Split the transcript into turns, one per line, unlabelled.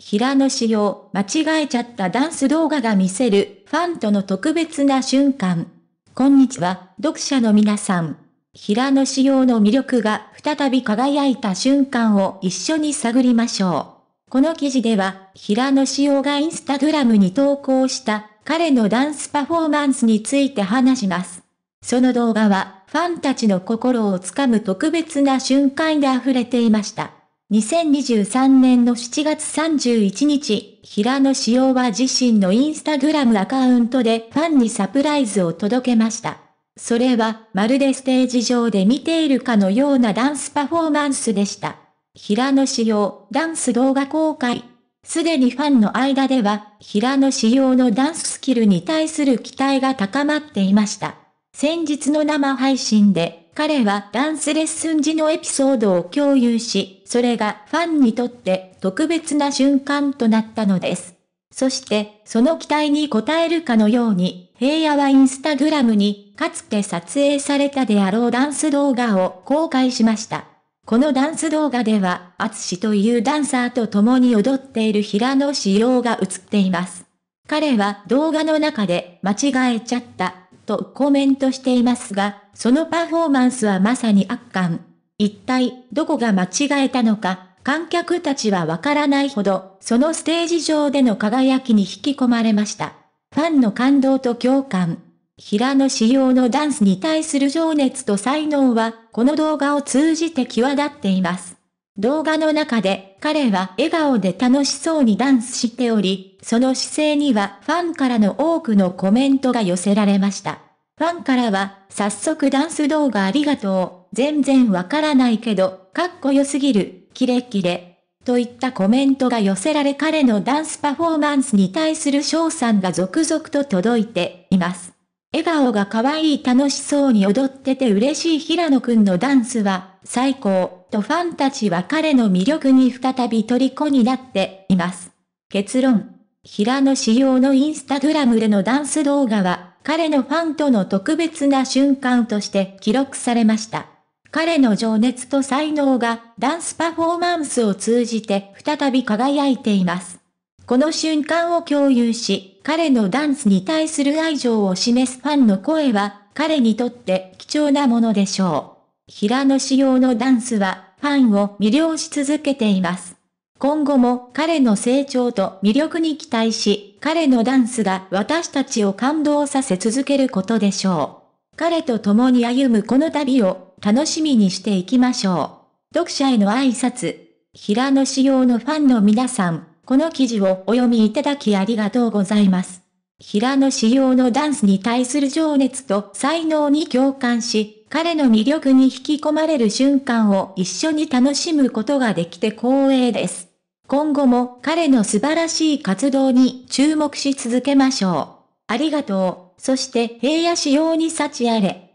平野紫耀、間違えちゃったダンス動画が見せる、ファンとの特別な瞬間。こんにちは、読者の皆さん。平野紫耀の魅力が再び輝いた瞬間を一緒に探りましょう。この記事では、平野紫耀がインスタグラムに投稿した彼のダンスパフォーマンスについて話します。その動画は、ファンたちの心をつかむ特別な瞬間で溢れていました。2023年の7月31日、平野紫耀は自身のインスタグラムアカウントでファンにサプライズを届けました。それは、まるでステージ上で見ているかのようなダンスパフォーマンスでした。平野紫耀、ダンス動画公開。すでにファンの間では、平野紫耀のダンススキルに対する期待が高まっていました。先日の生配信で、彼はダンスレッスン時のエピソードを共有し、それがファンにとって特別な瞬間となったのです。そして、その期待に応えるかのように、平野はインスタグラムに、かつて撮影されたであろうダンス動画を公開しました。このダンス動画では、アツシというダンサーと共に踊っている平野仕様が映っています。彼は動画の中で間違えちゃったとコメントしていますが、そのパフォーマンスはまさに圧巻。一体、どこが間違えたのか、観客たちはわからないほど、そのステージ上での輝きに引き込まれました。ファンの感動と共感。平野紫耀のダンスに対する情熱と才能は、この動画を通じて際立っています。動画の中で彼は笑顔で楽しそうにダンスしており、その姿勢にはファンからの多くのコメントが寄せられました。ファンからは、早速ダンス動画ありがとう、全然わからないけど、かっこよすぎる、キレキレ。といったコメントが寄せられ彼のダンスパフォーマンスに対する賞賛が続々と届いています。笑顔が可愛い楽しそうに踊ってて嬉しい平野くんのダンスは最高とファンたちは彼の魅力に再び虜になっています。結論。平野仕様のインスタグラムでのダンス動画は彼のファンとの特別な瞬間として記録されました。彼の情熱と才能がダンスパフォーマンスを通じて再び輝いています。この瞬間を共有し、彼のダンスに対する愛情を示すファンの声は、彼にとって貴重なものでしょう。平野仕様のダンスは、ファンを魅了し続けています。今後も彼の成長と魅力に期待し、彼のダンスが私たちを感動させ続けることでしょう。彼と共に歩むこの旅を楽しみにしていきましょう。読者への挨拶。平野仕様のファンの皆さん、この記事をお読みいただきありがとうございます。平野仕耀のダンスに対する情熱と才能に共感し、彼の魅力に引き込まれる瞬間を一緒に楽しむことができて光栄です。今後も彼の素晴らしい活動に注目し続けましょう。ありがとう。そして平野仕耀に幸あれ。